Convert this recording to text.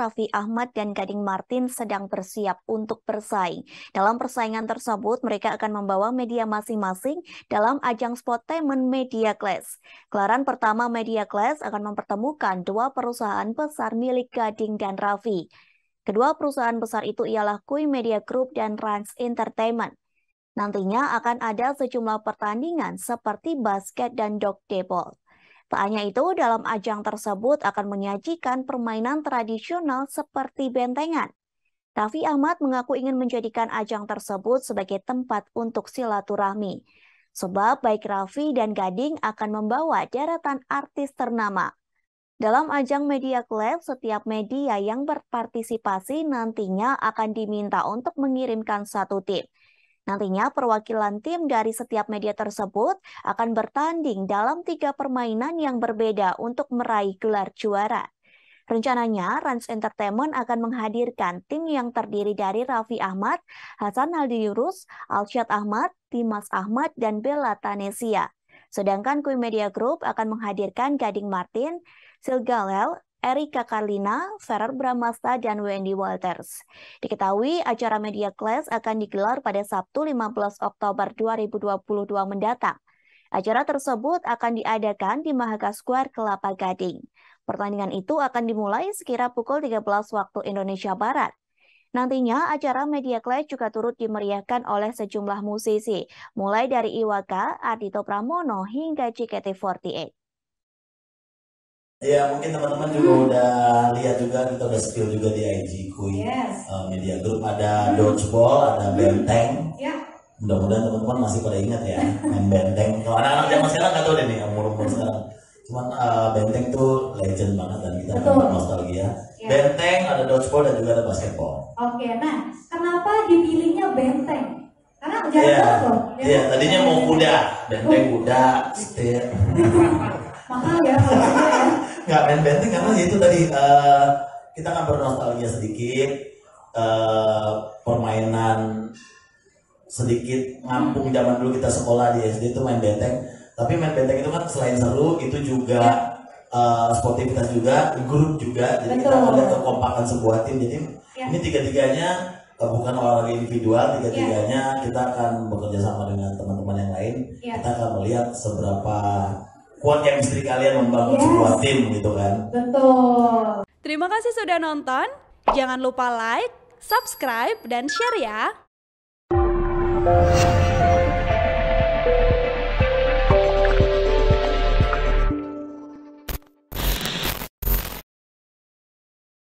Raffi Ahmad dan Gading Martin sedang bersiap untuk bersaing. Dalam persaingan tersebut, mereka akan membawa media masing-masing dalam ajang Spotainment Media Class. Kelaran pertama Media Class akan mempertemukan dua perusahaan besar milik Gading dan Raffi. Kedua perusahaan besar itu ialah Kui Media Group dan Rans Entertainment. Nantinya akan ada sejumlah pertandingan seperti basket dan dog table. Tak hanya itu, dalam ajang tersebut akan menyajikan permainan tradisional seperti bentengan. Raffi Ahmad mengaku ingin menjadikan ajang tersebut sebagai tempat untuk silaturahmi. Sebab baik Raffi dan Gading akan membawa deretan artis ternama. Dalam ajang Media Club, setiap media yang berpartisipasi nantinya akan diminta untuk mengirimkan satu tim. Nantinya perwakilan tim dari setiap media tersebut akan bertanding dalam tiga permainan yang berbeda untuk meraih gelar juara. Rencananya, Rans Entertainment akan menghadirkan tim yang terdiri dari Raffi Ahmad, Hasan Aldi Yurus, Alsyad Ahmad, Timas Ahmad, dan Bella Tanesia. Sedangkan Kui Media Group akan menghadirkan Gading Martin, Silgalel, Erika Karlina, Ferrer Bramasta, dan Wendy Walters. Diketahui acara media class akan digelar pada Sabtu 15 Oktober 2022 mendatang. Acara tersebut akan diadakan di Mahaka Square, Kelapa Gading. Pertandingan itu akan dimulai sekira pukul 13 waktu Indonesia Barat. Nantinya acara Media Clash juga turut dimeriahkan oleh sejumlah musisi, mulai dari Iwaka, Adito Pramono, hingga JKT48. Ya mungkin teman-teman juga hmm. udah lihat juga kita udah spill juga di IG Kui yes. uh, Media Group ada hmm. dodgeball, ada hmm. benteng. Yeah. Mudah-mudahan teman-teman masih pada ingat ya main benteng. Kalau anak-anak zaman sekarang nggak tahu deh nih umur-umur sekarang. Cuman uh, benteng tuh legend banget dan kita akan nostalgia. Yeah. Benteng ada dodgeball dan juga ada basketball. Oke, okay, nah kenapa dipilihnya benteng? Karena jarang yeah. Iya, yeah, iya, tadinya mau kuda, benteng oh. kuda, setir. Mahal ya kalau nggak main benteng karena ya itu tadi uh, kita akan bernostalgia sedikit uh, permainan sedikit ngampung hmm. zaman dulu kita sekolah di SD itu main benteng tapi main benteng itu kan selain seru itu juga uh, sportivitas juga grup juga jadi Betul. kita ada kekompakan sebuah tim jadi ya. ini tiga tiganya uh, bukan olahraga individual tiga tiganya ya. kita akan bekerja sama dengan teman-teman yang lain ya. kita akan melihat seberapa kuat yang istri kalian membangun yes. sebuah tim gitu kan. Betul. Terima kasih sudah nonton. Jangan lupa like, subscribe, dan share ya.